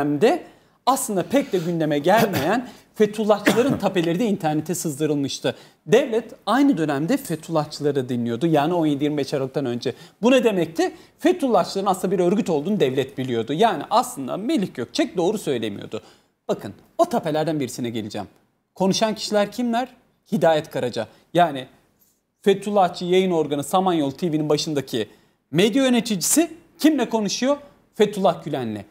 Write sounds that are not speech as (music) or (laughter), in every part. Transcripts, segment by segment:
dönemde aslında pek de gündeme gelmeyen (coughs) Fethullahçıların tapeleri de internete sızdırılmıştı. Devlet aynı dönemde Fethullahçıları dinliyordu. Yani 17-25 Aralık'tan önce. Bu ne demekti? Fethullahçıların aslında bir örgüt olduğunu devlet biliyordu. Yani aslında Melih Gökçek doğru söylemiyordu. Bakın o tapelerden birisine geleceğim. Konuşan kişiler kimler? Hidayet Karaca. Yani Fethullahçı yayın organı Samanyolu TV'nin başındaki medya yöneticisi kimle konuşuyor? Fethullah Gülen'le.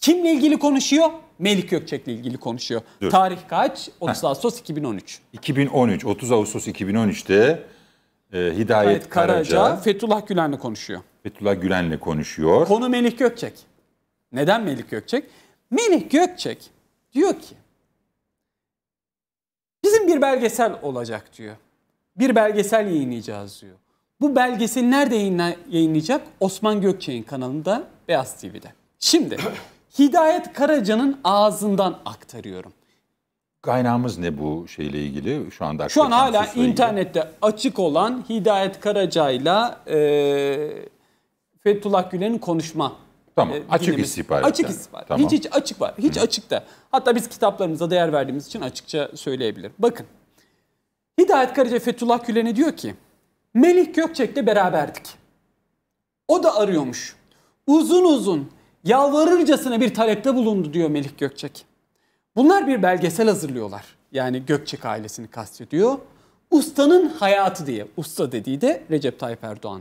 Kimle ilgili konuşuyor? Melik Gökçek'le ilgili konuşuyor. Dur. Tarih kaç? 30 Heh. Ağustos 2013. 2013, 30 Ağustos 2013'te e, Hidayet, Hidayet Karaca, Karaca Fethullah Gülen'le konuşuyor. Fethullah Gülen'le konuşuyor. Konu Melik Gökçek. Neden Melik Gökçek? Melik Gökçek diyor ki bizim bir belgesel olacak diyor. Bir belgesel yayınlayacağız diyor. Bu belgeseli nerede yayınlayacak? Osman Gökçek'in kanalında Beyaz TV'de. Şimdi Hidayet Karaca'nın ağzından aktarıyorum. Kaynağımız ne bu şeyle ilgili? Şu anda Şu an hala internette ilgili. açık olan Hidayet Karaca'yla e, Fethullah Gülen'in konuşma Tamam. E, açık dinimiz. istihbarat. Açık yani. istihbarat. Tamam. Hiç hiç açık var. Hiç Hı. da. Hatta biz kitaplarımıza değer verdiğimiz için açıkça söyleyebilir. Bakın. Hidayet Karaca Fethullah Gülen'e diyor ki Melih Gökçek'le beraberdik. O da arıyormuş. Uzun uzun yalvarırcasına bir talepte bulundu diyor Melih Gökçek. Bunlar bir belgesel hazırlıyorlar. Yani Gökçek ailesini kastediyor. Ustanın hayatı diye. Usta dediği de Recep Tayyip Erdoğan.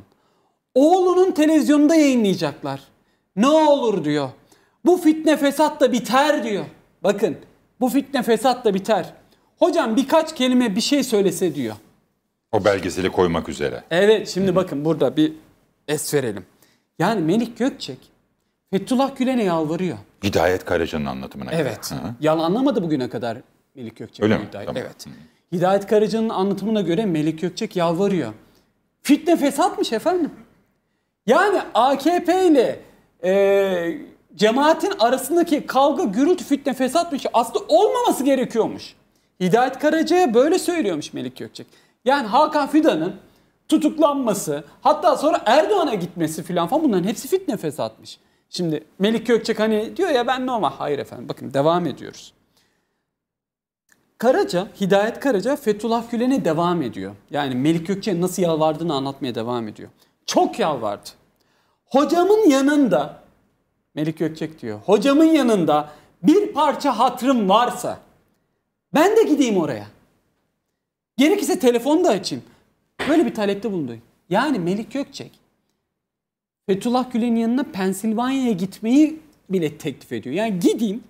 Oğlunun televizyonda yayınlayacaklar. Ne olur diyor. Bu fitne fesat da biter diyor. Bakın bu fitne fesat da biter. Hocam birkaç kelime bir şey söylese diyor. O belgeseli koymak üzere. Evet şimdi Hı-hı. bakın burada bir es verelim. Yani Melik Gökçek Fethullah Gülen'e yalvarıyor. Hidayet Karaca'nın anlatımına evet. göre. Evet. Yalan anlamadı bugüne kadar Melik Gökçek. Öyle mi? Tamam. Evet. Hidayet Karaca'nın anlatımına göre Melik Gökçek yalvarıyor. Fitne fesatmış efendim. Yani AKP ile e, cemaatin arasındaki kavga, gürültü, fitne, fesatmış aslında olmaması gerekiyormuş. Hidayet Karaca'ya böyle söylüyormuş Melik Gökçek. Yani Hakan Fidan'ın tutuklanması, hatta sonra Erdoğan'a gitmesi filan falan bunların hepsi fitne fesatmış. Şimdi Melik Gökçek hani diyor ya ben normal. Hayır efendim bakın devam ediyoruz. Karaca, Hidayet Karaca Fethullah Gülen'e devam ediyor. Yani Melik Gökçe nasıl yalvardığını anlatmaya devam ediyor. Çok yalvardı. Hocamın yanında, Melik Gökçek diyor, hocamın yanında bir parça hatırım varsa ben de gideyim oraya. Gerekirse telefonu da açayım. Böyle bir talepte bulundu. Yani Melik Gökçek Fethullah Gülen'in yanına Pensilvanya'ya gitmeyi bile teklif ediyor. Yani gideyim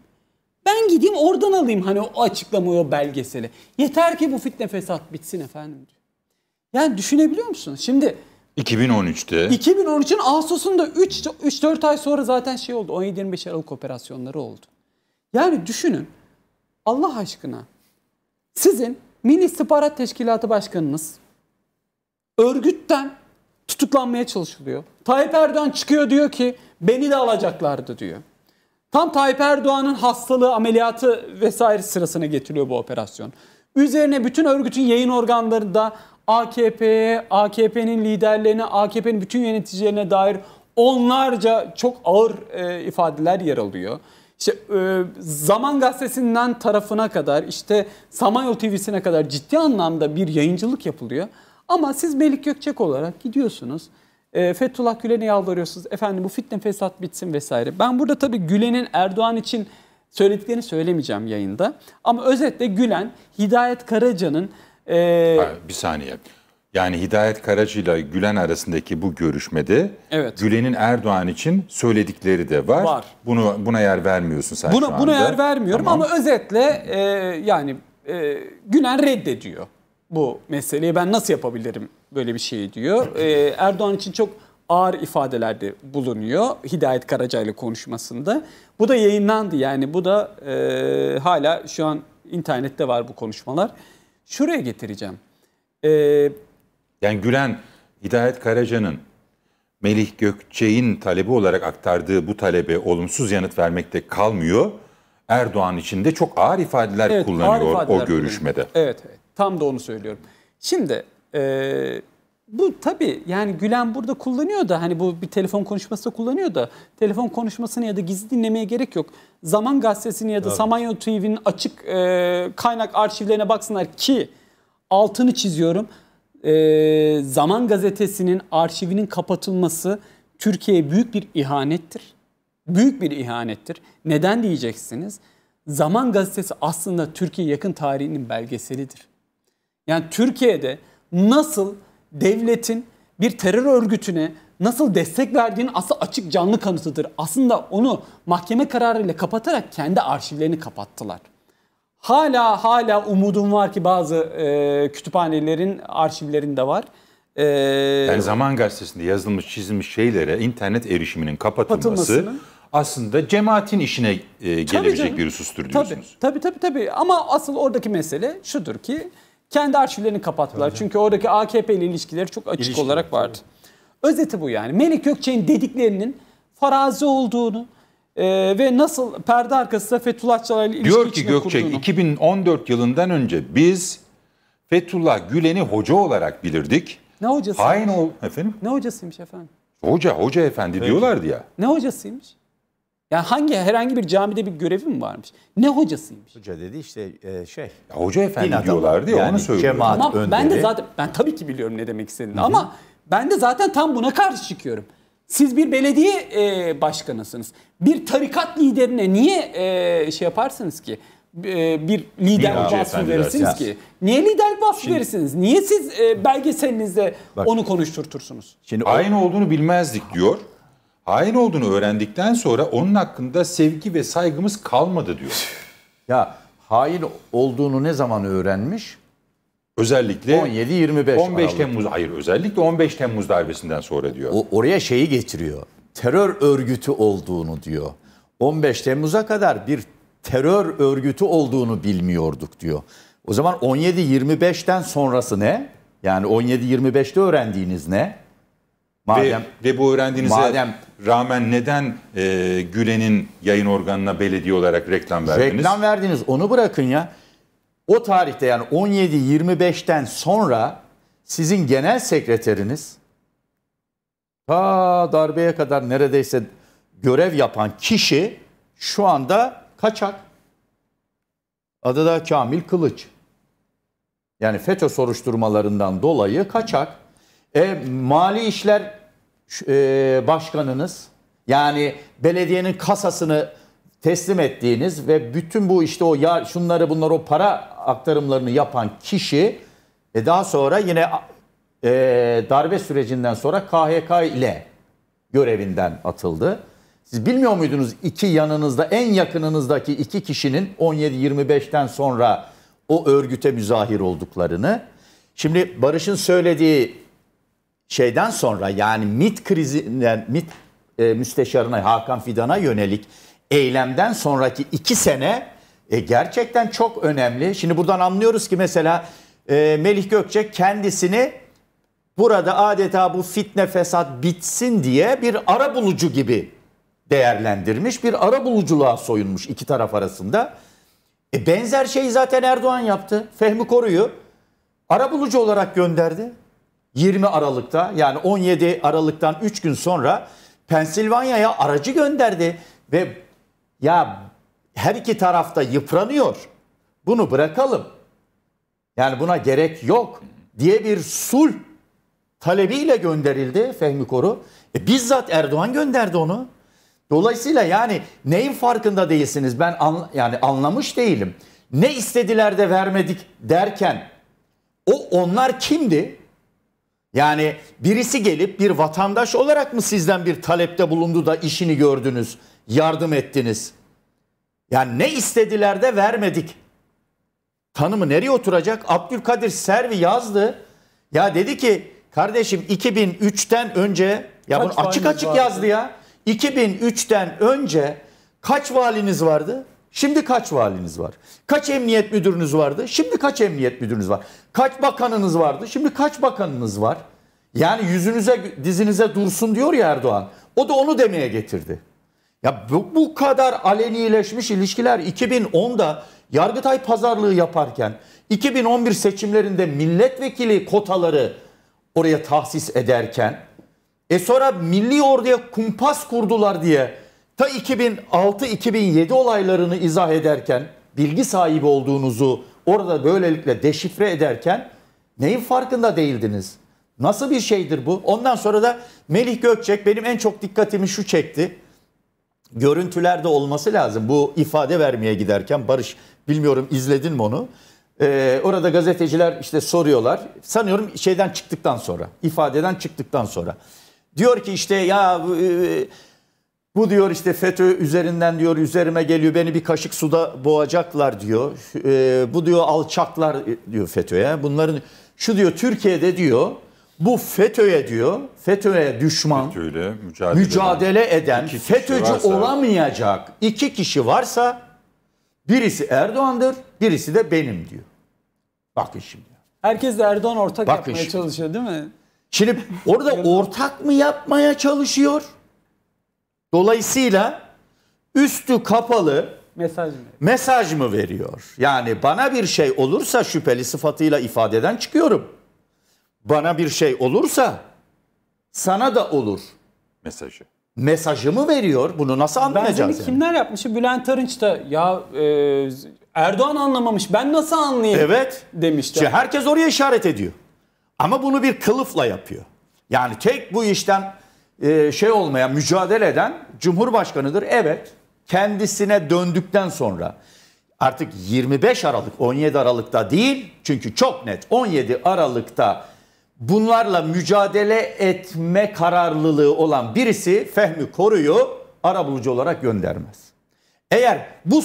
ben gideyim oradan alayım hani o açıklamayı o belgeseli. Yeter ki bu fitne fesat bitsin efendim diyor. Yani düşünebiliyor musunuz? Şimdi 2013'te. 2013'ün Ağustos'unda 3-4 ay sonra zaten şey oldu. 17-25 Aralık operasyonları oldu. Yani düşünün Allah aşkına sizin Milli İstihbarat Teşkilatı Başkanınız örgütten tutuklanmaya çalışılıyor. Tayyip Erdoğan çıkıyor diyor ki beni de alacaklardı diyor. Tam Tayyip Erdoğan'ın hastalığı, ameliyatı vesaire sırasına getiriliyor bu operasyon. Üzerine bütün örgütün yayın organlarında AKP'ye, AKP'nin liderlerine, AKP'nin bütün yöneticilerine dair onlarca çok ağır e, ifadeler yer alıyor. İşte e, Zaman Gazetesi'nden tarafına kadar, işte Samanyol TV'sine kadar ciddi anlamda bir yayıncılık yapılıyor. Ama siz Melik Gökçek olarak gidiyorsunuz. E, Fethullah Gülen'e yalvarıyorsunuz. Efendim bu fitne fesat bitsin vesaire. Ben burada tabii Gülen'in Erdoğan için söylediklerini söylemeyeceğim yayında. Ama özetle Gülen, Hidayet Karaca'nın... E... bir saniye. Yani Hidayet Karaca ile Gülen arasındaki bu görüşmede evet. Gülen'in Erdoğan için söyledikleri de var. Var. Bunu buna yer vermiyorsun sen buna, şu anda. Buna yer vermiyorum tamam. ama özetle e, yani e, Gülen reddediyor bu meseleyi ben nasıl yapabilirim böyle bir şey diyor. Ee, Erdoğan için çok ağır ifadelerde bulunuyor Hidayet Karaca ile konuşmasında. Bu da yayınlandı yani bu da e, hala şu an internette var bu konuşmalar. Şuraya getireceğim. Ee, yani Gülen Hidayet Karaca'nın Melih Gökçe'nin talebi olarak aktardığı bu talebe olumsuz yanıt vermekte kalmıyor. Erdoğan için de çok ağır ifadeler evet, kullanıyor ağır ifadeler o görüşmede. Kullanıyor. Evet, evet. Tam da onu söylüyorum. Şimdi e, bu tabii yani Gülen burada kullanıyor da hani bu bir telefon konuşması kullanıyor da telefon konuşmasını ya da gizli dinlemeye gerek yok. Zaman gazetesini ya da evet. Samanyolu TV'nin açık e, kaynak arşivlerine baksınlar ki altını çiziyorum. E, Zaman gazetesinin arşivinin kapatılması Türkiye'ye büyük bir ihanettir. Büyük bir ihanettir. Neden diyeceksiniz? Zaman gazetesi aslında Türkiye yakın tarihinin belgeselidir. Yani Türkiye'de nasıl devletin bir terör örgütüne nasıl destek verdiğinin asıl açık canlı kanıtıdır. Aslında onu mahkeme kararıyla kapatarak kendi arşivlerini kapattılar. Hala hala umudum var ki bazı e, kütüphanelerin arşivlerinde var. E, yani Zaman Gazetesi'nde yazılmış çizilmiş şeylere internet erişiminin kapatılması aslında cemaatin işine e, gelebilecek bir husustur diyorsunuz. Tabii, tabii tabii tabii ama asıl oradaki mesele şudur ki kendi arşivlerini kapattılar. Tabii. Çünkü oradaki AKP ilişkileri çok açık İlişkiler, olarak vardı. Tabii. Özeti bu yani. Melik Gökçe'nin dediklerinin farazi olduğunu e, ve nasıl perde arkasında Fethullahçılarla ilişki Diyor ki Gökçe kurduğunu. 2014 yılından önce biz Fethullah Gülen'i hoca olarak bilirdik. Ne hocası? Hain ol efendim. Ne hocasıymış efendim? Hoca, hoca efendi evet. diyorlardı ya. Ne hocasıymış? Yani hangi herhangi bir camide bir görevim varmış? Ne hocasıymış? Hoca dedi işte e, şey. Ya hoca efendi diyorlar diye yani onu söylüyorum. Cemaat ama önderi. Ben de zaten ben tabii ki biliyorum ne demek istediğini Hı-hı. ama ben de zaten tam buna karşı çıkıyorum. Siz bir belediye e, başkanısınız. Bir tarikat liderine niye e, şey yaparsınız ki? E, bir lider bir vasfı verirsiniz ki. Niye lider vasfı verirsiniz? Niye siz e, belgeselinizde bak, onu konuşturtursunuz? Şimdi aynı olduğunu bilmezdik diyor hain olduğunu öğrendikten sonra onun hakkında sevgi ve saygımız kalmadı diyor. Ya hain olduğunu ne zaman öğrenmiş? Özellikle 17-25 15 Aralık. Temmuz hayır özellikle 15 Temmuz darbesinden sonra diyor. O, oraya şeyi getiriyor. Terör örgütü olduğunu diyor. 15 Temmuz'a kadar bir terör örgütü olduğunu bilmiyorduk diyor. O zaman 17-25'ten sonrası ne? Yani 17-25'te öğrendiğiniz ne? Madem, ve, ve bu öğrendiğinize madem, rağmen neden e, Gülen'in yayın organına belediye olarak reklam verdiniz? Reklam verdiniz onu bırakın ya. O tarihte yani 17-25'ten sonra sizin genel sekreteriniz ta darbeye kadar neredeyse görev yapan kişi şu anda kaçak. Adı da Kamil Kılıç. Yani FETÖ soruşturmalarından dolayı kaçak. E, mali işler e, başkanınız yani belediyenin kasasını teslim ettiğiniz ve bütün bu işte o ya, şunları bunları o para aktarımlarını yapan kişi e, daha sonra yine e, darbe sürecinden sonra KHK ile görevinden atıldı. Siz bilmiyor muydunuz iki yanınızda en yakınınızdaki iki kişinin 17-25'ten sonra o örgüte müzahir olduklarını? Şimdi Barış'ın söylediği şeyden sonra yani MIT krizinden MIT e, müsteşarına Hakan Fidan'a yönelik eylemden sonraki iki sene e, gerçekten çok önemli. Şimdi buradan anlıyoruz ki mesela e, Melih Gökçe kendisini burada adeta bu fitne fesat bitsin diye bir ara bulucu gibi değerlendirmiş. Bir ara buluculuğa soyunmuş iki taraf arasında. E benzer şeyi zaten Erdoğan yaptı. Fehmi Koru'yu ara bulucu olarak gönderdi. 20 Aralık'ta yani 17 Aralık'tan 3 gün sonra Pensilvanya'ya aracı gönderdi ve ya her iki tarafta yıpranıyor. Bunu bırakalım. Yani buna gerek yok diye bir sul talebiyle gönderildi Fehmi Koru. E, bizzat Erdoğan gönderdi onu. Dolayısıyla yani neyin farkında değilsiniz ben an, yani anlamış değilim. Ne istediler de vermedik derken o onlar kimdi? Yani birisi gelip bir vatandaş olarak mı sizden bir talepte bulundu da işini gördünüz, yardım ettiniz? Yani ne istediler de vermedik. Tanımı nereye oturacak? Abdülkadir Servi yazdı. Ya dedi ki kardeşim 2003'ten önce ya kaç bunu açık açık vardı? yazdı ya. 2003'ten önce kaç valiniz vardı? Şimdi kaç valiniz var? Kaç emniyet müdürünüz vardı? Şimdi kaç emniyet müdürünüz var? Kaç bakanınız vardı? Şimdi kaç bakanınız var? Yani yüzünüze dizinize dursun diyor ya Erdoğan. O da onu demeye getirdi. Ya bu, bu kadar alenileşmiş ilişkiler 2010'da Yargıtay pazarlığı yaparken 2011 seçimlerinde milletvekili kotaları oraya tahsis ederken e sonra milli orduya kumpas kurdular diye ta 2006-2007 olaylarını izah ederken, bilgi sahibi olduğunuzu orada böylelikle deşifre ederken neyin farkında değildiniz? Nasıl bir şeydir bu? Ondan sonra da Melih Gökçek benim en çok dikkatimi şu çekti. Görüntülerde olması lazım. Bu ifade vermeye giderken Barış bilmiyorum izledin mi onu? Ee, orada gazeteciler işte soruyorlar. Sanıyorum şeyden çıktıktan sonra, ifadeden çıktıktan sonra. Diyor ki işte ya e, bu diyor işte FETÖ üzerinden diyor üzerime geliyor beni bir kaşık suda boğacaklar diyor. E, bu diyor alçaklar diyor FETÖ'ye. Bunların şu diyor Türkiye'de diyor bu FETÖ'ye diyor FETÖ'ye düşman FETÖ'yle mücadele, mücadele eden FETÖ'cü varsa, olamayacak iki kişi varsa birisi Erdoğan'dır birisi de benim diyor. Bakın şimdi. Herkes de Erdoğan ortak Bakın yapmaya şimdi. çalışıyor değil mi? Şimdi orada ortak mı yapmaya çalışıyor? Dolayısıyla üstü kapalı mesaj mı? mesaj mı veriyor? Yani bana bir şey olursa şüpheli sıfatıyla ifadeden çıkıyorum. Bana bir şey olursa sana da olur. Mesajı. Mesajımı veriyor. Bunu nasıl anlayacağız? Benzerini yani? kimler yapmış? Bülent Arınç da ya e, Erdoğan anlamamış ben nasıl anlayayım evet. demişti. Herkes oraya işaret ediyor. Ama bunu bir kılıfla yapıyor. Yani tek bu işten e, şey olmaya mücadele eden Cumhurbaşkanı'dır. Evet kendisine döndükten sonra artık 25 Aralık 17 Aralık'ta değil çünkü çok net 17 Aralık'ta bunlarla mücadele etme kararlılığı olan birisi Fehmi Koru'yu arabulucu olarak göndermez. Eğer bu